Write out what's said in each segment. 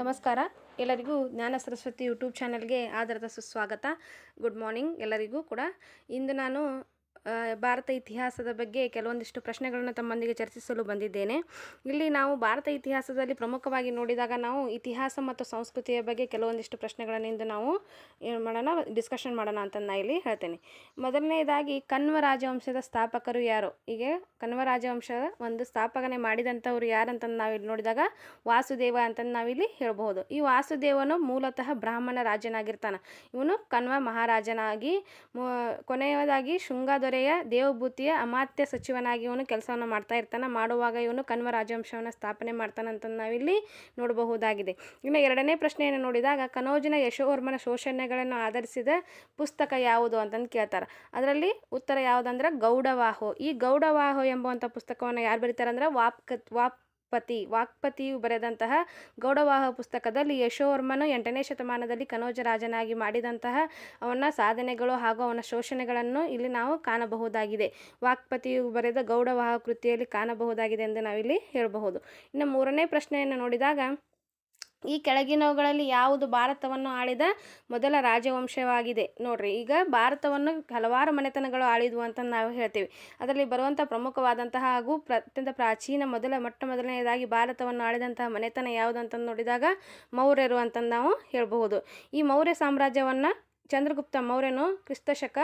ನಮಸ್ಕಾರ ಎಲ್ಲರಿಗೂ ಜ್ಞಾನ ಸರಸ್ವತಿ ಯೂಟ್ಯೂಬ್ ಚಾನಲ್ಗೆ ಆಧಾರದ ಸುಸ್ವಾಗತ ಗುಡ್ ಮಾರ್ನಿಂಗ್ ಎಲ್ಲರಿಗೂ ಕೂಡ ಇಂದು ನಾನು ಭಾರತ ಇತಿಹಾಸದ ಬಗ್ಗೆ ಕೆಲವೊಂದಿಷ್ಟು ಪ್ರಶ್ನೆಗಳನ್ನು ತಮ್ಮೊಂದಿಗೆ ಚರ್ಚಿಸಲು ಬಂದಿದ್ದೇನೆ ಇಲ್ಲಿ ನಾವು ಭಾರತ ಇತಿಹಾಸದಲ್ಲಿ ಪ್ರಮುಖವಾಗಿ ನೋಡಿದಾಗ ನಾವು ಇತಿಹಾಸ ಮತ್ತು ಸಂಸ್ಕೃತಿಯ ಬಗ್ಗೆ ಕೆಲವೊಂದಿಷ್ಟು ಪ್ರಶ್ನೆಗಳನ್ನಿಂದ ನಾವು ಏನು ಮಾಡೋಣ ಡಿಸ್ಕಷನ್ ಮಾಡೋಣ ಅಂತ ನಾನು ಇಲ್ಲಿ ಹೇಳ್ತೇನೆ ಮೊದಲನೇದಾಗಿ ಕಣ್ವ ರಾಜವಂಶದ ಸ್ಥಾಪಕರು ಯಾರು ಹೀಗೆ ಕಣ್ವ ರಾಜವಂಶದ ಒಂದು ಸ್ಥಾಪಕನೆ ಮಾಡಿದಂಥವ್ರು ಯಾರಂತ ನಾವು ಇಲ್ಲಿ ನೋಡಿದಾಗ ವಾಸುದೇವ ಅಂತ ನಾವಿಲ್ಲಿ ಹೇಳಬಹುದು ಈ ವಾಸುದೇವನು ಮೂಲತಃ ಬ್ರಾಹ್ಮಣ ರಾಜನಾಗಿರ್ತಾನೆ ಇವನು ಕಣ್ವ ಮಹಾರಾಜನಾಗಿ ಕೊನೆಯದಾಗಿ ಶೃಂಗದ ದಾವಣಗೆರೆಯ ದೇವಭೂತಿಯ ಅಮಾತ್ಯ ಸಚಿವನಾಗಿ ಇವನು ಕೆಲಸವನ್ನು ಮಾಡ್ತಾ ಇರ್ತಾನೆ ಮಾಡುವಾಗ ಇವನು ಕಣ್ವ ರಾಜವಂಶವನ್ನು ಸ್ಥಾಪನೆ ಮಾಡ್ತಾನೆ ಅಂತ ನಾವಿಲ್ಲಿ ನೋಡಬಹುದಾಗಿದೆ ಇನ್ನು ಎರಡನೇ ಪ್ರಶ್ನೆಯನ್ನು ನೋಡಿದಾಗ ಕನೋಜಿನ ಯಶೋವರ್ಮನ ಶೋಷಣೆಗಳನ್ನು ಆಧರಿಸಿದ ಪುಸ್ತಕ ಯಾವುದು ಅಂತಂದು ಕೇಳ್ತಾರೆ ಅದರಲ್ಲಿ ಉತ್ತರ ಯಾವುದಂದ್ರೆ ಗೌಡವಾಹೋ ಈ ಗೌಡವಾಹೋ ಎಂಬುವಂಥ ಪುಸ್ತಕವನ್ನು ಯಾರು ಬರೀತಾರೆ ಅಂದ್ರೆ ವಾಪ್ ವಾಪ್ ಪತಿ ವಾಕ್ಪತಿಯು ಬರೆದಂತಹ ಗೌಡವಾಹ ಪುಸ್ತಕದಲ್ಲಿ ಯಶೋವರ್ಮನು ಎಂಟನೇ ಶತಮಾನದಲ್ಲಿ ಕನೋಜ ರಾಜನಾಗಿ ಮಾಡಿದಂತಹ ಅವನ ಸಾಧನೆಗಳು ಹಾಗೂ ಅವನ ಶೋಷಣೆಗಳನ್ನು ಇಲ್ಲಿ ನಾವು ಕಾಣಬಹುದಾಗಿದೆ ವಾಕ್ಪತಿಯು ಬರೆದ ಗೌಡವಾಹ ಕೃತಿಯಲ್ಲಿ ಕಾಣಬಹುದಾಗಿದೆ ಎಂದು ನಾವಿಲ್ಲಿ ಹೇಳಬಹುದು ಇನ್ನು ಮೂರನೇ ಪ್ರಶ್ನೆಯನ್ನು ನೋಡಿದಾಗ ಈ ಕೆಳಗಿನವುಗಳಲ್ಲಿ ಯಾವುದು ಭಾರತವನ್ನು ಆಳಿದ ಮೊದಲ ರಾಜವಂಶವಾಗಿದೆ ನೋಡ್ರಿ ಈಗ ಭಾರತವನ್ನು ಹಲವಾರು ಮನೆತನಗಳು ಆಳಿದ್ವು ಅಂತ ನಾವು ಹೇಳ್ತೀವಿ ಅದರಲ್ಲಿ ಬರುವಂಥ ಪ್ರಮುಖವಾದಂತಹ ಹಾಗೂ ಅತ್ಯಂತ ಪ್ರಾಚೀನ ಮೊದಲ ಮೊಟ್ಟ ಮೊದಲನೆಯದಾಗಿ ಭಾರತವನ್ನು ಆಳಿದಂತಹ ಮನೆತನ ಯಾವುದು ಅಂತ ನೋಡಿದಾಗ ಮೌರ್ಯರು ಅಂತಂದು ನಾವು ಹೇಳಬಹುದು ಈ ಮೌರ್ಯ ಸಾಮ್ರಾಜ್ಯವನ್ನು ಚಂದ್ರಗುಪ್ತ ಮೌರ್ಯನು ಕ್ರಿಸ್ತ ಶಕ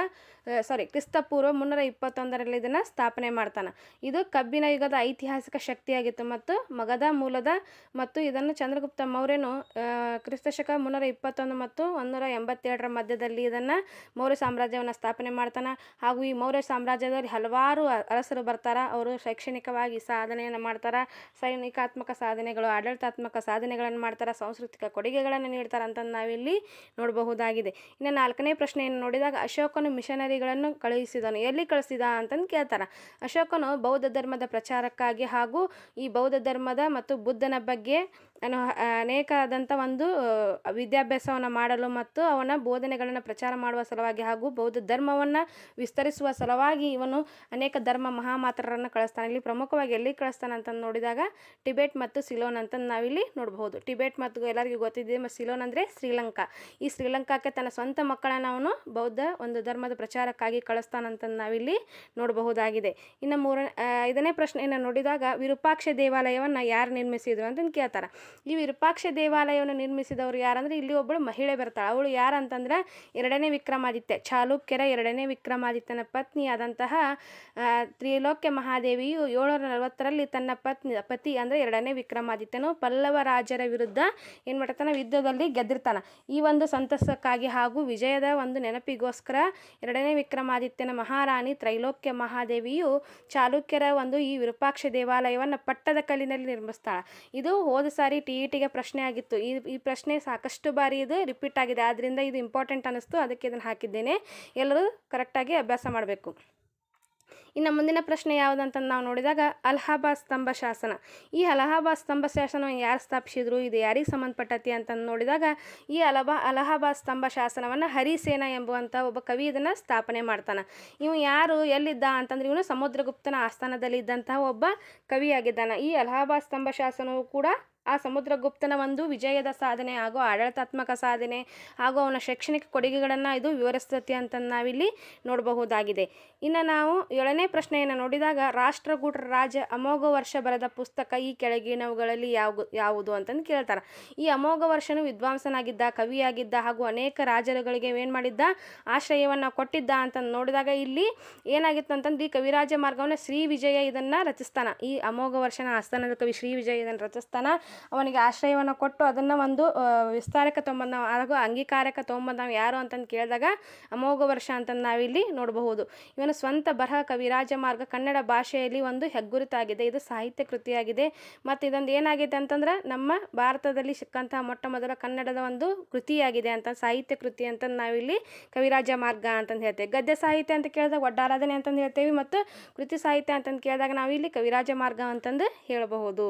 ಸಾರಿ ಪೂರ್ವ ಮುನ್ನೂರ ಇಪ್ಪತ್ತೊಂದರಲ್ಲಿ ಇದನ್ನು ಸ್ಥಾಪನೆ ಮಾಡ್ತಾನೆ ಇದು ಕಬ್ಬಿನ ಯುಗದ ಐತಿಹಾಸಿಕ ಶಕ್ತಿಯಾಗಿತ್ತು ಮತ್ತು ಮಗದ ಮೂಲದ ಮತ್ತು ಇದನ್ನು ಚಂದ್ರಗುಪ್ತ ಮೌರ್ಯನು ಕ್ರಿಸ್ತಶಕ ಮುನ್ನೂರ ಇಪ್ಪತ್ತೊಂದು ಮತ್ತು ಒಂದೂರ ಎಂಬತ್ತೇಳರ ಮಧ್ಯದಲ್ಲಿ ಇದನ್ನು ಮೌರ್ಯ ಸಾಮ್ರಾಜ್ಯವನ್ನು ಸ್ಥಾಪನೆ ಮಾಡ್ತಾನೆ ಹಾಗೂ ಈ ಮೌರ್ಯ ಸಾಮ್ರಾಜ್ಯದಲ್ಲಿ ಹಲವಾರು ಅರಸರು ಬರ್ತಾರೆ ಅವರು ಶೈಕ್ಷಣಿಕವಾಗಿ ಸಾಧನೆಯನ್ನು ಮಾಡ್ತಾರೆ ಸೈನಿಕಾತ್ಮಕ ಸಾಧನೆಗಳು ಆಡಳಿತಾತ್ಮಕ ಸಾಧನೆಗಳನ್ನು ಮಾಡ್ತಾರೆ ಸಾಂಸ್ಕೃತಿಕ ಕೊಡುಗೆಗಳನ್ನು ನೀಡ್ತಾರೆ ಅಂತಂದು ನಾವಿಲ್ಲಿ ನೋಡಬಹುದಾಗಿದೆ ಇನ್ನು ನಾಲ್ಕನೇ ಪ್ರಶ್ನೆಯನ್ನು ನೋಡಿದಾಗ ಅಶೋಕನು ಮಿಷನರಿಗಳನ್ನು ಕಳುಹಿಸಿದನು ಎಲ್ಲಿ ಕಳಿಸಿದ ಅಂತಂದು ಕೇಳ್ತಾರೆ ಅಶೋಕನು ಬೌದ್ಧ ಧರ್ಮದ ಪ್ರಚಾರಕ್ಕಾಗಿ ಹಾಗೂ ಈ ಬೌದ್ಧ ಧರ್ಮದ ಮತ್ತು ಬುದ್ಧನ ಬಗ್ಗೆ ನಾನು ಅನೇಕ ಆದಂಥ ಒಂದು ವಿದ್ಯಾಭ್ಯಾಸವನ್ನು ಮಾಡಲು ಮತ್ತು ಅವನ ಬೋಧನೆಗಳನ್ನು ಪ್ರಚಾರ ಮಾಡುವ ಸಲುವಾಗಿ ಹಾಗೂ ಬೌದ್ಧ ಧರ್ಮವನ್ನು ವಿಸ್ತರಿಸುವ ಸಲುವಾಗಿ ಇವನು ಅನೇಕ ಧರ್ಮ ಮಹಾಮಾತ್ರರನ್ನು ಕಳಿಸ್ತಾನೆ ಇಲ್ಲಿ ಪ್ರಮುಖವಾಗಿ ಎಲ್ಲಿ ಕಳಿಸ್ತಾನೆ ಅಂತ ನೋಡಿದಾಗ ಟಿಬೆಟ್ ಮತ್ತು ಸಿಲೋನ್ ಅಂತ ನಾವಿಲ್ಲಿ ನೋಡಬಹುದು ಟಿಬೆಟ್ ಮತ್ತು ಎಲ್ಲರಿಗೂ ಗೊತ್ತಿದೆ ಮತ್ತು ಸಿಲೋನ್ ಅಂದರೆ ಶ್ರೀಲಂಕಾ ಈ ಶ್ರೀಲಂಕಾಕ್ಕೆ ತನ್ನ ಸ್ವಂತ ಮಕ್ಕಳನ್ನು ಅವನು ಬೌದ್ಧ ಒಂದು ಧರ್ಮದ ಪ್ರಚಾರಕ್ಕಾಗಿ ಕಳಿಸ್ತಾನಂತ ನಾವಿಲ್ಲಿ ನೋಡಬಹುದಾಗಿದೆ ಇನ್ನು ಮೂರನೇ ಐದನೇ ಪ್ರಶ್ನೆಯನ್ನು ನೋಡಿದಾಗ ವಿರೂಪಾಕ್ಷ ದೇವಾಲಯವನ್ನು ಯಾರು ನಿರ್ಮಿಸಿದರು ಅಂತ ಕೇಳ್ತಾರೆ ಈ ವಿರೂಪಾಕ್ಷ ದೇವಾಲಯವನ್ನು ನಿರ್ಮಿಸಿದವರು ಯಾರಂದ್ರೆ ಇಲ್ಲಿ ಒಬ್ಬಳು ಮಹಿಳೆ ಬರ್ತಾಳೆ ಅವಳು ಯಾರಂತಂದ್ರೆ ಎರಡನೇ ವಿಕ್ರಮಾದಿತ್ಯ ಚಾಲುಕ್ಯರ ಎರಡನೇ ವಿಕ್ರಮಾದಿತ್ಯನ ಪತ್ನಿಯಾದಂತಹ ತ್ರಿಲೋಕ್ಯ ಮಹಾದೇವಿಯು ಏಳುನೂರ ನಲವತ್ತರಲ್ಲಿ ತನ್ನ ಪತ್ನಿ ಪತಿ ಅಂದರೆ ಎರಡನೇ ವಿಕ್ರಮಾದಿತ್ಯನು ಪಲ್ಲವ ರಾಜರ ವಿರುದ್ಧ ಏನು ಮಾಡ್ತಾನೆ ಯುದ್ಧದಲ್ಲಿ ಗೆದ್ದಿರ್ತಾನೆ ಈ ಒಂದು ಸಂತಸಕ್ಕಾಗಿ ಹಾಗೂ ವಿಜಯದ ಒಂದು ನೆನಪಿಗೋಸ್ಕರ ಎರಡನೇ ವಿಕ್ರಮಾದಿತ್ಯನ ಮಹಾರಾಣಿ ತ್ರೈಲೋಕ್ಯ ಮಹಾದೇವಿಯು ಚಾಲುಕ್ಯರ ಒಂದು ಈ ವಿರೂಪಾಕ್ಷ ದೇವಾಲಯವನ್ನು ಪಟ್ಟದ ಕಲ್ಲಿನಲ್ಲಿ ನಿರ್ಮಿಸ್ತಾಳೆ ಇದು ಹೋದ ಸಾರಿ ಟಿ ಇ ಟಿಗೆ ಪ್ರಶ್ನೆ ಆಗಿತ್ತು ಈ ಈ ಪ್ರಶ್ನೆ ಸಾಕಷ್ಟು ಬಾರಿ ಇದು ರಿಪೀಟ್ ಆಗಿದೆ ಆದ್ದರಿಂದ ಇದು ಇಂಪಾರ್ಟೆಂಟ್ ಅನ್ನಿಸ್ತು ಅದಕ್ಕೆ ಇದನ್ನು ಹಾಕಿದ್ದೇನೆ ಎಲ್ಲರೂ ಕರೆಕ್ಟಾಗಿ ಅಭ್ಯಾಸ ಮಾಡಬೇಕು ಇನ್ನು ಮುಂದಿನ ಪ್ರಶ್ನೆ ಯಾವುದಂತ ನಾವು ನೋಡಿದಾಗ ಅಲಹಾಬಾದ್ ಸ್ತಂಭ ಶಾಸನ ಈ ಅಲಹಾಬಾದ್ ಸ್ತಂಭ ಶಾಸನ ಯಾರು ಸ್ಥಾಪಿಸಿದ್ರು ಇದು ಯಾರಿಗೆ ಸಂಬಂಧಪಟ್ಟತಿ ಅಂತ ನೋಡಿದಾಗ ಈ ಅಲಹಾ ಅಲಹಾಬಾದ್ ಸ್ತಂಭ ಶಾಸನವನ್ನು ಹರಿಸೇನ ಎಂಬುವಂಥ ಒಬ್ಬ ಕವಿ ಇದನ್ನು ಸ್ಥಾಪನೆ ಮಾಡ್ತಾನೆ ಇವನು ಯಾರು ಎಲ್ಲಿದ್ದ ಅಂತಂದ್ರೆ ಇವನು ಸಮುದ್ರಗುಪ್ತನ ಆಸ್ಥಾನದಲ್ಲಿ ಇದ್ದಂತಹ ಒಬ್ಬ ಕವಿಯಾಗಿದ್ದಾನೆ ಈ ಅಲಹಾಬಾದ್ ಸ್ತಂಭ ಶಾಸನವು ಕೂಡ ಆ ಸಮುದ್ರಗುಪ್ತನ ಒಂದು ವಿಜಯದ ಸಾಧನೆ ಹಾಗೂ ಆಡಳಿತಾತ್ಮಕ ಸಾಧನೆ ಹಾಗೂ ಅವನ ಶೈಕ್ಷಣಿಕ ಕೊಡುಗೆಗಳನ್ನು ಇದು ವಿವರಿಸ್ತತಿ ಅಂತ ನಾವಿಲ್ಲಿ ನೋಡಬಹುದಾಗಿದೆ ಇನ್ನು ನಾವು ಏಳನೇ ಪ್ರಶ್ನೆಯನ್ನು ನೋಡಿದಾಗ ರಾಷ್ಟ್ರಕೂಟರ ರಾಜ ಅಮೋಘ ವರ್ಷ ಬರೆದ ಪುಸ್ತಕ ಈ ಕೆಳಗಿನವುಗಳಲ್ಲಿ ಯಾವ ಯಾವುದು ಅಂತಂದು ಕೇಳ್ತಾರೆ ಈ ಅಮೋಘ ವರ್ಷನು ವಿದ್ವಾಂಸನಾಗಿದ್ದ ಕವಿಯಾಗಿದ್ದ ಹಾಗೂ ಅನೇಕ ರಾಜರುಗಳಿಗೆ ಏನು ಮಾಡಿದ್ದ ಆಶ್ರಯವನ್ನು ಕೊಟ್ಟಿದ್ದ ಅಂತ ನೋಡಿದಾಗ ಇಲ್ಲಿ ಏನಾಗಿತ್ತು ಅಂತಂದು ಈ ಕವಿರಾಜ ಮಾರ್ಗವನ್ನು ಶ್ರೀ ವಿಜಯ ಇದನ್ನು ರಚಿಸ್ತಾನ ಈ ಅಮೋಘ ವರ್ಷನ ಆಸ್ಥಾನದ ಕವಿ ಶ್ರೀ ವಿಜಯ ಇದನ್ನು ರಚಿಸ್ತಾನ ಅವನಿಗೆ ಆಶ್ರಯವನ್ನು ಕೊಟ್ಟು ಅದನ್ನು ಒಂದು ವಿಸ್ತಾರಕ್ಕೆ ತೊಂಬಂದ ನಾವು ಹಾಗೂ ಅಂಗೀಕಾರಕ್ಕೆ ತೊಗೊಂಬಂದು ನಾವು ಯಾರು ಅಂತಂದು ಕೇಳಿದಾಗ ಅಮೋಘ ವರ್ಷ ಅಂತಂದು ನಾವಿಲ್ಲಿ ನೋಡಬಹುದು ಇವನ ಸ್ವಂತ ಬರಹ ಕವಿರಾಜ ಮಾರ್ಗ ಕನ್ನಡ ಭಾಷೆಯಲ್ಲಿ ಒಂದು ಹೆಗ್ಗುರುತಾಗಿದೆ ಇದು ಸಾಹಿತ್ಯ ಕೃತಿಯಾಗಿದೆ ಮತ್ತು ಇದೊಂದು ಏನಾಗಿದೆ ಅಂತಂದ್ರೆ ನಮ್ಮ ಭಾರತದಲ್ಲಿ ಸಿಕ್ಕಂತಹ ಮೊಟ್ಟ ಮೊದಲ ಕನ್ನಡದ ಒಂದು ಕೃತಿಯಾಗಿದೆ ಅಂತ ಸಾಹಿತ್ಯ ಕೃತಿ ಅಂತಂದು ನಾವಿಲ್ಲಿ ಕವಿರಾಜ ಮಾರ್ಗ ಅಂತಂದು ಹೇಳ್ತೇವೆ ಗದ್ಯ ಸಾಹಿತ್ಯ ಅಂತ ಕೇಳಿದಾಗ ಒಡ್ಡಾರಾಧನೆ ಅಂತಂದು ಹೇಳ್ತೇವೆ ಮತ್ತು ಕೃತಿ ಸಾಹಿತ್ಯ ಅಂತಂದು ಕೇಳಿದಾಗ ನಾವಿಲ್ಲಿ ಕವಿರಾಜ ಮಾರ್ಗ ಅಂತಂದು ಹೇಳಬಹುದು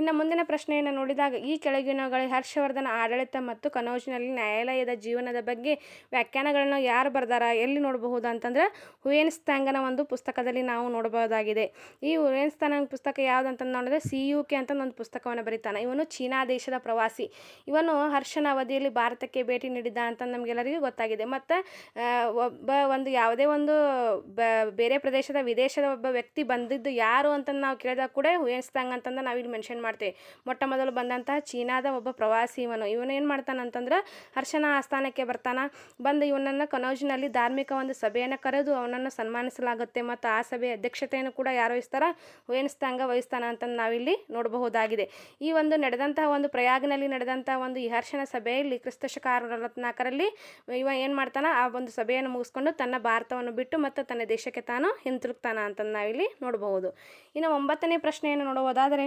ಇನ್ನು ಮುಂದಿನ ಪ್ರಶ್ನೆಯನ್ನು ನೋಡಿದಾಗ ಈ ಕೆಳಗಿನಗಳ ಹರ್ಷವರ್ಧನ ಆಡಳಿತ ಮತ್ತು ಕನೌಜಿನಲ್ಲಿ ನ್ಯಾಯಾಲಯದ ಜೀವನದ ಬಗ್ಗೆ ವ್ಯಾಖ್ಯಾನಗಳನ್ನು ಯಾರು ಬರ್ದಾರ ಎಲ್ಲಿ ನೋಡಬಹುದು ಅಂತಂದ್ರೆ ಹುಯೇನ್ಸ್ತಾಂಗನ ಒಂದು ಪುಸ್ತಕದಲ್ಲಿ ನಾವು ನೋಡಬಹುದಾಗಿದೆ ಈ ಹುಯೇನ್ಸ್ತಾನ ಪುಸ್ತಕ ಯಾವುದಂತ ನೋಡಿದ್ರೆ ಸಿ ಯು ಕೆ ಅಂತ ಒಂದು ಪುಸ್ತಕವನ್ನು ಬರೀತಾನೆ ಇವನು ಚೀನಾ ದೇಶದ ಪ್ರವಾಸಿ ಇವನು ಹರ್ಷನ ಅವಧಿಯಲ್ಲಿ ಭಾರತಕ್ಕೆ ಭೇಟಿ ನೀಡಿದ್ದ ಅಂತ ನಮಗೆಲ್ಲರಿಗೂ ಗೊತ್ತಾಗಿದೆ ಮತ್ತು ಒಬ್ಬ ಒಂದು ಯಾವುದೇ ಒಂದು ಬೇರೆ ಪ್ರದೇಶದ ವಿದೇಶದ ಒಬ್ಬ ವ್ಯಕ್ತಿ ಬಂದಿದ್ದು ಯಾರು ಅಂತ ನಾವು ಕೇಳಿದಾಗ ಕೂಡ ಹುಯೇನ್ಸ್ತಾಂಗ್ ಅಂತಂದು ಇಲ್ಲಿ ಮೆನ್ಷನ್ ಮಾಡ್ತೇವೆ ಮೊಟ್ಟ ಮೊದಲು ಬಂದಂತಹ ಚೀನಾದ ಒಬ್ಬ ಪ್ರವಾಸಿ ಇವನು ಇವನು ಏನು ಮಾಡ್ತಾನಂತಂದ್ರೆ ಹರ್ಷನ ಆಸ್ಥಾನಕ್ಕೆ ಬರ್ತಾನ ಬಂದು ಇವನನ್ನು ಕನೌಜಿನಲ್ಲಿ ಧಾರ್ಮಿಕ ಒಂದು ಸಭೆಯನ್ನು ಕರೆದು ಅವನನ್ನು ಸನ್ಮಾನಿಸಲಾಗುತ್ತೆ ಮತ್ತು ಆ ಸಭೆಯ ಅಧ್ಯಕ್ಷತೆಯನ್ನು ಕೂಡ ಯಾರು ವಹಿಸ್ತಾರ ವೇಣಿಸ್ತಾಂಗ ವಹಿಸ್ತಾನ ಅಂತಂದು ನಾವಿಲ್ಲಿ ನೋಡಬಹುದಾಗಿದೆ ಈ ಒಂದು ನಡೆದಂತಹ ಒಂದು ಪ್ರಯಾಗ್ನಲ್ಲಿ ನಡೆದಂತಹ ಒಂದು ಈ ಹರ್ಷನ ಸಭೆಯಲ್ಲಿ ಕ್ರಿಸ್ತಶಕ ಅರವತ್ನಾಲ್ಕರಲ್ಲಿ ಇವ ಏನು ಮಾಡ್ತಾನೆ ಆ ಒಂದು ಸಭೆಯನ್ನು ಮುಗಿಸ್ಕೊಂಡು ತನ್ನ ಭಾರತವನ್ನು ಬಿಟ್ಟು ಮತ್ತು ತನ್ನ ದೇಶಕ್ಕೆ ತಾನು ಹಿಂತಿರುಗ್ತಾನ ಅಂತಂದು ನಾವಿಲ್ಲಿ ನೋಡಬಹುದು ಇನ್ನು ಒಂಬತ್ತನೇ ಪ್ರಶ್ನೆಯನ್ನು ನೋಡುವುದಾದರೆ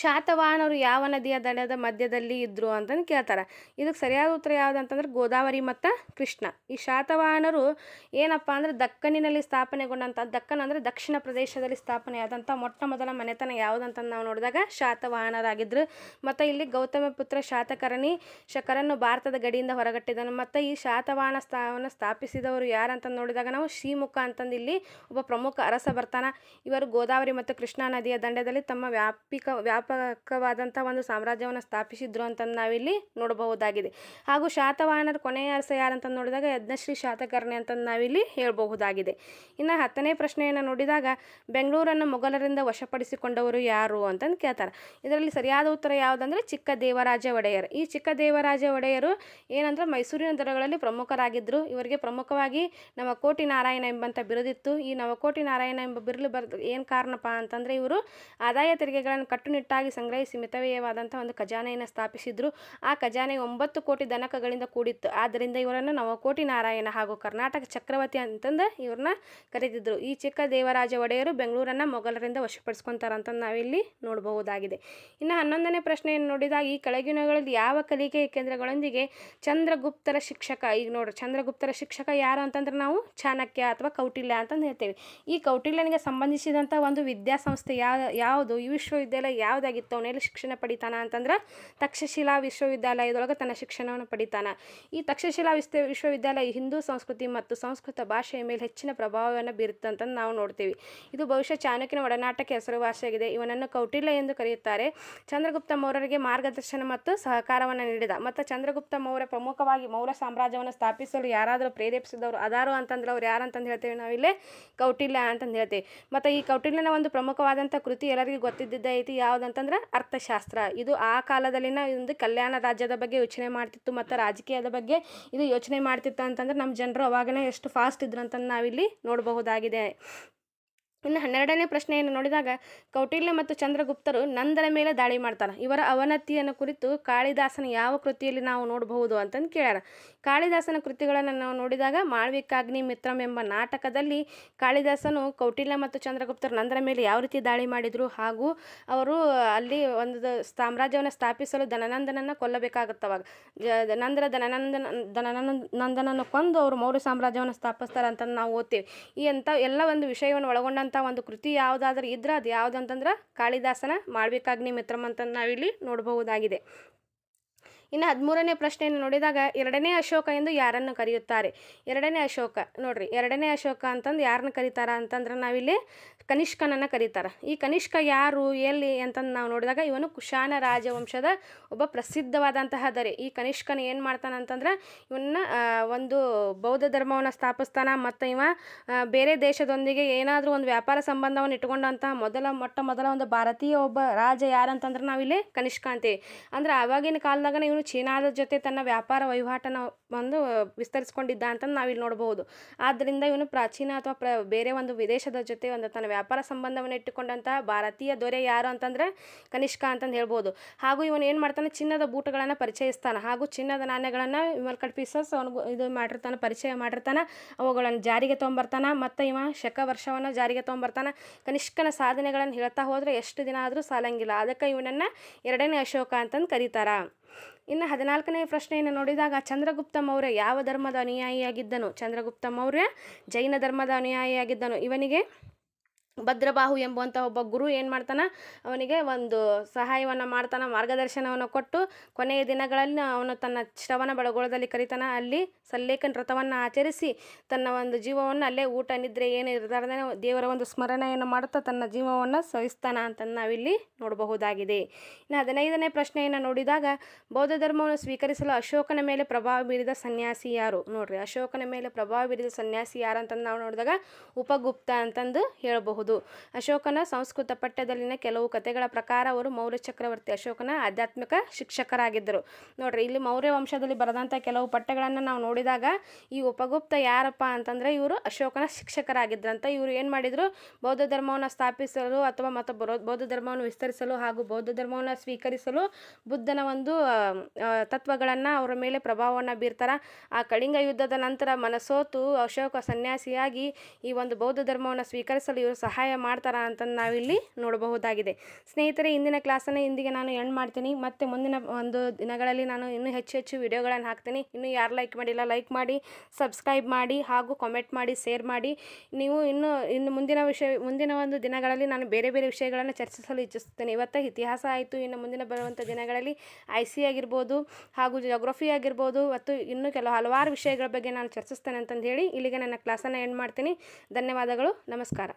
ಶಾತವಾಹನರು ಯಾವ ನದಿಯ ದಡದ ಮಧ್ಯದಲ್ಲಿ ಇದ್ದರು ಅಂತಂದು ಕೇಳ್ತಾರೆ ಇದಕ್ಕೆ ಸರಿಯಾದ ಉತ್ತರ ಯಾವುದಂತಂದ್ರೆ ಗೋದಾವರಿ ಮತ್ತು ಕೃಷ್ಣ ಈ ಶಾತವಾಹನರು ಏನಪ್ಪ ಅಂದರೆ ದಕ್ಕನಿನಲ್ಲಿ ಸ್ಥಾಪನೆಗೊಂಡಂಥ ದಕ್ಕನ್ ಅಂದರೆ ದಕ್ಷಿಣ ಪ್ರದೇಶದಲ್ಲಿ ಸ್ಥಾಪನೆ ಆದಂಥ ಮೊಟ್ಟ ಮೊದಲ ಮನೆತನ ಯಾವುದಂತಂದು ನಾವು ನೋಡಿದಾಗ ಶಾತವಾಹನರಾಗಿದ್ದರು ಮತ್ತು ಇಲ್ಲಿ ಗೌತಮ ಪುತ್ರ ಶಾತಕರ್ಣಿ ಶಕರನ್ನು ಭಾರತದ ಗಡಿಯಿಂದ ಹೊರಗಟ್ಟಿದನು ಮತ್ತು ಈ ಶಾತವಾಹನ ಸ್ಥಾನವನ್ನು ಸ್ಥಾಪಿಸಿದವರು ಯಾರು ಯಾರಂತ ನೋಡಿದಾಗ ನಾವು ಶ್ರೀಮುಖ ಅಂತಂದು ಇಲ್ಲಿ ಒಬ್ಬ ಪ್ರಮುಖ ಅರಸ ಬರ್ತಾನ ಇವರು ಗೋದಾವರಿ ಮತ್ತು ಕೃಷ್ಣಾ ನದಿಯ ದಂಡದಲ್ಲಿ ತಮ್ಮ ವ್ಯಾಪಿಕ ವ್ಯಾ ವ್ಯಾಪಕವಾದಂಥ ಒಂದು ಸಾಮ್ರಾಜ್ಯವನ್ನು ಸ್ಥಾಪಿಸಿದ್ರು ಅಂತಂದು ನಾವಿಲ್ಲಿ ನೋಡಬಹುದಾಗಿದೆ ಹಾಗೂ ಶಾತವಾಹನರ ಕೊನೆಯ ಅರಸ ಯಾರಂತ ನೋಡಿದಾಗ ಯಜ್ಞಶ್ರೀ ಶಾತಕರ್ಣಿ ಅಂತಂದು ನಾವಿಲ್ಲಿ ಹೇಳಬಹುದಾಗಿದೆ ಇನ್ನು ಹತ್ತನೇ ಪ್ರಶ್ನೆಯನ್ನು ನೋಡಿದಾಗ ಬೆಂಗಳೂರನ್ನು ಮೊಘಲರಿಂದ ವಶಪಡಿಸಿಕೊಂಡವರು ಯಾರು ಅಂತಂದು ಕೇಳ್ತಾರೆ ಇದರಲ್ಲಿ ಸರಿಯಾದ ಉತ್ತರ ಯಾವುದಂದ್ರೆ ಚಿಕ್ಕ ದೇವರಾಜ ಒಡೆಯರ್ ಈ ಚಿಕ್ಕ ದೇವರಾಜ ಒಡೆಯರು ಏನಂದ್ರೆ ಮೈಸೂರಿನ ದರಗಳಲ್ಲಿ ಪ್ರಮುಖರಾಗಿದ್ದರು ಇವರಿಗೆ ಪ್ರಮುಖವಾಗಿ ನವಕೋಟಿ ನಾರಾಯಣ ಎಂಬಂತ ಬಿರುದಿತ್ತು ಈ ನವಕೋಟಿ ನಾರಾಯಣ ಎಂಬ ಬಿರುಲು ಬರ್ ಏನು ಕಾರಣಪ್ಪ ಅಂತಂದರೆ ಇವರು ಆದಾಯ ತೆರಿಗೆಗಳನ್ನು ಕಟ್ಟುನಿಟ್ಟು ಒಟ್ಟಾಗಿ ಸಂಗ್ರಹಿಸಿ ಮಿತವ್ಯಯವಾದಂಥ ಒಂದು ಖಜಾನೆಯನ್ನು ಸ್ಥಾಪಿಸಿದ್ರು ಆ ಖಜಾನೆ ಒಂಬತ್ತು ಕೋಟಿ ದನಕಗಳಿಂದ ಕೂಡಿತ್ತು ಆದ್ದರಿಂದ ಇವರನ್ನು ನವಕೋಟಿ ನಾರಾಯಣ ಹಾಗೂ ಕರ್ನಾಟಕ ಚಕ್ರವರ್ತಿ ಅಂತಂದು ಇವ್ರನ್ನ ಕರೆದಿದ್ದರು ಈ ಚಿಕ್ಕ ದೇವರಾಜ ಒಡೆಯರು ಬೆಂಗಳೂರನ್ನು ಮೊಘಲರಿಂದ ವಶಪಡಿಸ್ಕೊತಾರಂತ ನಾವಿಲ್ಲಿ ನೋಡಬಹುದಾಗಿದೆ ಇನ್ನು ಹನ್ನೊಂದನೇ ಪ್ರಶ್ನೆಯನ್ನು ನೋಡಿದಾಗ ಈ ಕೆಳಗಿನಗಳಲ್ಲಿ ಯಾವ ಕಲಿಕೆ ಕೇಂದ್ರಗಳೊಂದಿಗೆ ಚಂದ್ರಗುಪ್ತರ ಶಿಕ್ಷಕ ಈಗ ನೋಡ್ರಿ ಚಂದ್ರಗುಪ್ತರ ಶಿಕ್ಷಕ ಯಾರು ಅಂತಂದ್ರೆ ನಾವು ಚಾಣಕ್ಯ ಅಥವಾ ಕೌಟಿಲ್ಯ ಅಂತಂದು ಹೇಳ್ತೇವೆ ಈ ಕೌಟಿಲ್ಯನಿಗೆ ಸಂಬಂಧಿಸಿದಂಥ ಒಂದು ವಿದ್ಯಾಸಂಸ್ಥೆ ಯಾವ ಯಾವುದು ಈ ವಿಶ್ವವಿದ್ಯಾಲಯ ಯಾವ ಯಾವುದಾಗಿತ್ತು ಅವನಲ್ಲಿ ಶಿಕ್ಷಣ ಪಡಿತಾನ ಅಂತಂದ್ರೆ ತಕ್ಷಶಿಲಾ ವಿಶ್ವವಿದ್ಯಾಲಯದೊಳಗೆ ತನ್ನ ಶಿಕ್ಷಣವನ್ನು ಪಡಿತಾನ ಈ ತಕ್ಷಶಿಲಾ ವಿಶ್ವವಿದ್ಯಾಲಯ ಹಿಂದೂ ಸಂಸ್ಕೃತಿ ಮತ್ತು ಸಂಸ್ಕೃತ ಭಾಷೆಯ ಮೇಲೆ ಹೆಚ್ಚಿನ ಪ್ರಭಾವವನ್ನು ಬೀರುತ್ತಂತಂದು ನಾವು ನೋಡ್ತೀವಿ ಇದು ಬಹುಶಃ ಚಾಣಕ್ಯನ ಒಡನಾಟಕ್ಕೆ ಹೆಸರುವಾಸಿಯಾಗಿದೆ ಇವನನ್ನು ಕೌಟಿಲ್ಯ ಎಂದು ಕರೆಯುತ್ತಾರೆ ಚಂದ್ರಗುಪ್ತ ಮೌರ್ಯರಿಗೆ ಮಾರ್ಗದರ್ಶನ ಮತ್ತು ಸಹಕಾರವನ್ನು ನೀಡಿದ ಮತ್ತು ಚಂದ್ರಗುಪ್ತ ಮೌರ್ಯ ಪ್ರಮುಖವಾಗಿ ಮೌರ್ಯ ಸಾಮ್ರಾಜ್ಯವನ್ನು ಸ್ಥಾಪಿಸಲು ಯಾರಾದರೂ ಪ್ರೇರೇಪಿಸಿದವರು ಅದಾರು ಅಂತಂದ್ರೆ ಅವ್ರು ಯಾರು ಅಂತಂದು ಹೇಳ್ತೇವೆ ನಾವಿಲ್ಲೇ ಕೌಟಿಲ್ಯ ಅಂತಂದು ಹೇಳ್ತೇವೆ ಮತ್ತು ಈ ಕೌಟಿಲ್ಯನ ಒಂದು ಪ್ರಮುಖವಾದಂಥ ಕೃತಿ ಎಲ್ಲರಿಗೂ ಗೊತ್ತಿದ್ದ ಐತಿ ಯಾವುದಂತ ಅಂತಂದ್ರೆ ಅರ್ಥಶಾಸ್ತ್ರ ಇದು ಆ ಕಾಲದಲ್ಲಿನ ಒಂದು ಕಲ್ಯಾಣ ರಾಜ್ಯದ ಬಗ್ಗೆ ಯೋಚನೆ ಮಾಡ್ತಿತ್ತು ಮತ್ತು ರಾಜಕೀಯದ ಬಗ್ಗೆ ಇದು ಯೋಚನೆ ಮಾಡ್ತಿತ್ತು ಅಂತಂದ್ರೆ ನಮ್ಮ ಜನರು ಅವಾಗನೇ ಎಷ್ಟು ಫಾಸ್ಟ್ ಇದ್ರು ಅಂತಂದು ನಾವಿಲ್ಲಿ ನೋಡಬಹುದಾಗಿದೆ ಇನ್ನು ಹನ್ನೆರಡನೇ ಪ್ರಶ್ನೆಯನ್ನು ನೋಡಿದಾಗ ಕೌಟಿಲ್ಯ ಮತ್ತು ಚಂದ್ರಗುಪ್ತರು ನಂದರ ಮೇಲೆ ದಾಳಿ ಮಾಡ್ತಾರೆ ಇವರ ಅವನತಿಯನ್ನು ಕುರಿತು ಕಾಳಿದಾಸನ ಯಾವ ಕೃತಿಯಲ್ಲಿ ನಾವು ನೋಡಬಹುದು ಅಂತಂದು ಕೇಳ್ಯಾರ ಕಾಳಿದಾಸನ ಕೃತಿಗಳನ್ನು ನಾವು ನೋಡಿದಾಗ ಮಾಳ್ವಿಕಾಗ್ನಿ ಮಿತ್ರಂ ಎಂಬ ನಾಟಕದಲ್ಲಿ ಕಾಳಿದಾಸನು ಕೌಟಿಲ್ಯ ಮತ್ತು ಚಂದ್ರಗುಪ್ತರು ನಂದರ ಮೇಲೆ ಯಾವ ರೀತಿ ದಾಳಿ ಮಾಡಿದರು ಹಾಗೂ ಅವರು ಅಲ್ಲಿ ಒಂದು ಸಾಮ್ರಾಜ್ಯವನ್ನು ಸ್ಥಾಪಿಸಲು ಧನನಂದನನ್ನು ಕೊಲ್ಲಬೇಕಾಗುತ್ತವಾಗ ನಂದರ ಧನನಂದನ ಧನನಂದ ನಂದನನ್ನು ಕೊಂದು ಅವರು ಮೌರ್ಯ ಸಾಮ್ರಾಜ್ಯವನ್ನು ಸ್ಥಾಪಿಸ್ತಾರೆ ಅಂತ ನಾವು ಓದ್ತೀವಿ ಈ ಎಂಥ ಎಲ್ಲ ಒಂದು ವಿಷಯವನ್ನು ಒಳಗೊಂಡ ಬರೆದಂಥ ಒಂದು ಕೃತಿ ಯಾವುದಾದ್ರೂ ಇದ್ರೆ ಅದು ಯಾವುದಂತಂದ್ರೆ ಕಾಳಿದಾಸನ ಮಾಡ್ಬೇಕಾಗ್ನಿ ಮಿತ್ರಮ್ ಅಂತ ನಾವಿಲ್ಲಿ ನೋಡಬಹುದಾಗಿದೆ ಇನ್ನು ಹದಿಮೂರನೇ ಪ್ರಶ್ನೆಯನ್ನು ನೋಡಿದಾಗ ಎರಡನೇ ಅಶೋಕ ಎಂದು ಯಾರನ್ನು ಕರೆಯುತ್ತಾರೆ ಎರಡನೇ ಅಶೋಕ ನೋಡ್ರಿ ಎರಡನೇ ಅಶೋಕ ಅಂತಂದು ಯಾರನ್ನ ಕರೀತಾರ ಅಂತಂದ್ರೆ ನಾವಿಲ್ಲಿ ಕನಿಷ್ಕನನ್ನು ಕರೀತಾರ ಈ ಕನಿಷ್ಕ ಯಾರು ಎಲ್ಲಿ ಅಂತಂದು ನಾವು ನೋಡಿದಾಗ ಇವನು ಕುಶಾನ ರಾಜವಂಶದ ಒಬ್ಬ ಪ್ರಸಿದ್ಧವಾದಂತಹ ದರೆ ಈ ಕನಿಷ್ಕನ ಏನು ಮಾಡ್ತಾನೆ ಅಂತಂದ್ರೆ ಇವನ್ನ ಒಂದು ಬೌದ್ಧ ಧರ್ಮವನ್ನು ಸ್ಥಾಪಿಸ್ತಾನ ಮತ್ತು ಇವ ಬೇರೆ ದೇಶದೊಂದಿಗೆ ಏನಾದರೂ ಒಂದು ವ್ಯಾಪಾರ ಸಂಬಂಧವನ್ನು ಇಟ್ಕೊಂಡಂತಹ ಮೊದಲ ಮೊಟ್ಟ ಮೊದಲ ಒಂದು ಭಾರತೀಯ ಒಬ್ಬ ರಾಜ ಯಾರಂತಂದ್ರೆ ನಾವಿಲ್ಲಿ ಕನಿಷ್ಕ ಅಂತೀವಿ ಅಂದ್ರೆ ಆವಾಗಿನ ಕಾಲದಾಗ ಇವನು ಚೀನಾದ ಜೊತೆ ತನ್ನ ವ್ಯಾಪಾರ ವಹಿವಾಟನ್ನು ಬಂದು ವಿಸ್ತರಿಸ್ಕೊಂಡಿದ್ದ ಅಂತ ನಾವಿಲ್ಲಿ ನೋಡಬಹುದು ಆದ್ದರಿಂದ ಇವನು ಪ್ರಾಚೀನ ಅಥವಾ ಪ್ರ ಬೇರೆ ಒಂದು ವಿದೇಶದ ಜೊತೆ ಒಂದು ತನ್ನ ವ್ಯಾಪಾರ ಸಂಬಂಧವನ್ನು ಇಟ್ಟುಕೊಂಡಂತಹ ಭಾರತೀಯ ದೊರೆ ಯಾರು ಅಂತಂದರೆ ಕನಿಷ್ಕ ಅಂತಂದು ಹೇಳ್ಬೋದು ಹಾಗೂ ಇವನು ಏನು ಮಾಡ್ತಾನೆ ಚಿನ್ನದ ಬೂಟುಗಳನ್ನು ಪರಿಚಯಿಸ್ತಾನೆ ಹಾಗೂ ಚಿನ್ನದ ನಾಣ್ಯಗಳನ್ನು ವಿಮಲ್ಕಟ್ ಪೀಸಸ್ ಅವನು ಇದು ಮಾಡಿರ್ತಾನೆ ಪರಿಚಯ ಮಾಡಿರ್ತಾನೆ ಅವುಗಳನ್ನು ಜಾರಿಗೆ ತೊಗೊಂಬರ್ತಾನೆ ಮತ್ತು ಇವ ಶಕ ವರ್ಷವನ್ನು ಜಾರಿಗೆ ತೊಗೊಂಬರ್ತಾನೆ ಕನಿಷ್ಕನ ಸಾಧನೆಗಳನ್ನು ಹೇಳ್ತಾ ಹೋದರೆ ಎಷ್ಟು ದಿನ ಆದರೂ ಸಾಲಂಗಿಲ್ಲ ಅದಕ್ಕೆ ಇವನನ್ನು ಎರಡನೇ ಅಶೋಕ ಅಂತಂದು ಕರೀತಾರ ಇನ್ನು ಹದಿನಾಲ್ಕನೇ ಪ್ರಶ್ನೆಯನ್ನು ನೋಡಿದಾಗ ಚಂದ್ರಗುಪ್ತ ಮೌರ್ಯ ಯಾವ ಧರ್ಮದ ಅನುಯಾಯಿಯಾಗಿದ್ದನು ಚಂದ್ರಗುಪ್ತ ಮೌರ್ಯ ಜೈನ ಧರ್ಮದ ಅನುಯಾಯಿಯಾಗಿದ್ದನು ಇವನಿಗೆ ಭದ್ರಬಾಹು ಎಂಬುವಂಥ ಒಬ್ಬ ಗುರು ಏನು ಮಾಡ್ತಾನೆ ಅವನಿಗೆ ಒಂದು ಸಹಾಯವನ್ನು ಮಾಡ್ತಾನೆ ಮಾರ್ಗದರ್ಶನವನ್ನು ಕೊಟ್ಟು ಕೊನೆಯ ದಿನಗಳಲ್ಲಿ ಅವನು ತನ್ನ ಶ್ರವಣ ಬಳಗೋಳದಲ್ಲಿ ಕರಿತಾನೆ ಅಲ್ಲಿ ಸಲ್ಲೇಖನ್ ರಥವನ್ನು ಆಚರಿಸಿ ತನ್ನ ಒಂದು ಜೀವವನ್ನು ಅಲ್ಲೇ ಊಟ ನಿದ್ರೆ ಏನು ದೇವರ ಒಂದು ಸ್ಮರಣೆಯನ್ನು ಮಾಡುತ್ತಾ ತನ್ನ ಜೀವವನ್ನು ಸವಿಸ್ತಾನೆ ಅಂತ ನಾವಿಲ್ಲಿ ನೋಡಬಹುದಾಗಿದೆ ಇನ್ನು ಹದಿನೈದನೇ ಪ್ರಶ್ನೆಯನ್ನು ನೋಡಿದಾಗ ಬೌದ್ಧ ಧರ್ಮವನ್ನು ಸ್ವೀಕರಿಸಲು ಅಶೋಕನ ಮೇಲೆ ಪ್ರಭಾವ ಬೀರಿದ ಸನ್ಯಾಸಿ ಯಾರು ನೋಡ್ರಿ ಅಶೋಕನ ಮೇಲೆ ಪ್ರಭಾವ ಬೀರಿದ ಸನ್ಯಾಸಿ ಯಾರು ಅಂತಂದು ನಾವು ನೋಡಿದಾಗ ಉಪಗುಪ್ತ ಅಂತಂದು ಹೇಳಬಹುದು ಅಶೋಕನ ಸಂಸ್ಕೃತ ಪಠ್ಯದಲ್ಲಿನ ಕೆಲವು ಕಥೆಗಳ ಪ್ರಕಾರ ಅವರು ಮೌರ್ಯ ಚಕ್ರವರ್ತಿ ಅಶೋಕನ ಆಧ್ಯಾತ್ಮಿಕ ಶಿಕ್ಷಕರಾಗಿದ್ದರು ನೋಡ್ರಿ ಇಲ್ಲಿ ಮೌರ್ಯ ವಂಶದಲ್ಲಿ ಬರೆದಂಥ ಕೆಲವು ಪಠ್ಯಗಳನ್ನು ನಾವು ನೋಡಿದಾಗ ಈ ಉಪಗುಪ್ತ ಯಾರಪ್ಪ ಅಂತಂದ್ರೆ ಇವರು ಅಶೋಕನ ಶಿಕ್ಷಕರಾಗಿದ್ದರಂತ ಇವರು ಏನು ಮಾಡಿದ್ರು ಬೌದ್ಧ ಧರ್ಮವನ್ನು ಸ್ಥಾಪಿಸಲು ಅಥವಾ ಮತ್ತು ಬೌದ್ಧ ಧರ್ಮವನ್ನು ವಿಸ್ತರಿಸಲು ಹಾಗೂ ಬೌದ್ಧ ಧರ್ಮವನ್ನು ಸ್ವೀಕರಿಸಲು ಬುದ್ಧನ ಒಂದು ತತ್ವಗಳನ್ನು ಅವರ ಮೇಲೆ ಪ್ರಭಾವವನ್ನು ಬೀರ್ತಾರ ಆ ಕಳಿಂಗ ಯುದ್ಧದ ನಂತರ ಮನಸೋತು ಅಶೋಕ ಸನ್ಯಾಸಿಯಾಗಿ ಈ ಒಂದು ಬೌದ್ಧ ಧರ್ಮವನ್ನು ಸ್ವೀಕರಿಸಲು ಇವರು ಸಹಾಯ ಮಾಡ್ತಾರ ಅಂತಂದು ನಾವಿಲ್ಲಿ ನೋಡಬಹುದಾಗಿದೆ ಸ್ನೇಹಿತರೆ ಇಂದಿನ ಕ್ಲಾಸನ್ನು ಇಂದಿಗೆ ನಾನು ಎಂಡ್ ಮಾಡ್ತೀನಿ ಮತ್ತು ಮುಂದಿನ ಒಂದು ದಿನಗಳಲ್ಲಿ ನಾನು ಇನ್ನೂ ಹೆಚ್ಚು ಹೆಚ್ಚು ವಿಡಿಯೋಗಳನ್ನು ಹಾಕ್ತೀನಿ ಇನ್ನೂ ಯಾರು ಲೈಕ್ ಮಾಡಿಲ್ಲ ಲೈಕ್ ಮಾಡಿ ಸಬ್ಸ್ಕ್ರೈಬ್ ಮಾಡಿ ಹಾಗೂ ಕಾಮೆಂಟ್ ಮಾಡಿ ಶೇರ್ ಮಾಡಿ ನೀವು ಇನ್ನು ಇನ್ನು ಮುಂದಿನ ವಿಷಯ ಮುಂದಿನ ಒಂದು ದಿನಗಳಲ್ಲಿ ನಾನು ಬೇರೆ ಬೇರೆ ವಿಷಯಗಳನ್ನು ಚರ್ಚಿಸಲು ಇಚ್ಛಿಸುತ್ತೇನೆ ಇವತ್ತು ಇತಿಹಾಸ ಆಯಿತು ಇನ್ನು ಮುಂದಿನ ಬರುವಂಥ ದಿನಗಳಲ್ಲಿ ಐ ಸಿ ಆಗಿರ್ಬೋದು ಹಾಗೂ ಜೋಗ್ರಫಿ ಆಗಿರ್ಬೋದು ಮತ್ತು ಇನ್ನೂ ಕೆಲವು ಹಲವಾರು ವಿಷಯಗಳ ಬಗ್ಗೆ ನಾನು ಚರ್ಚಿಸ್ತೇನೆ ಅಂತಂದು ಹೇಳಿ ಇಲ್ಲಿಗೆ ನನ್ನ ಕ್ಲಾಸನ್ನು ಎಂಡ್ ಮಾಡ್ತೀನಿ ಧನ್ಯವಾದಗಳು ನಮಸ್ಕಾರ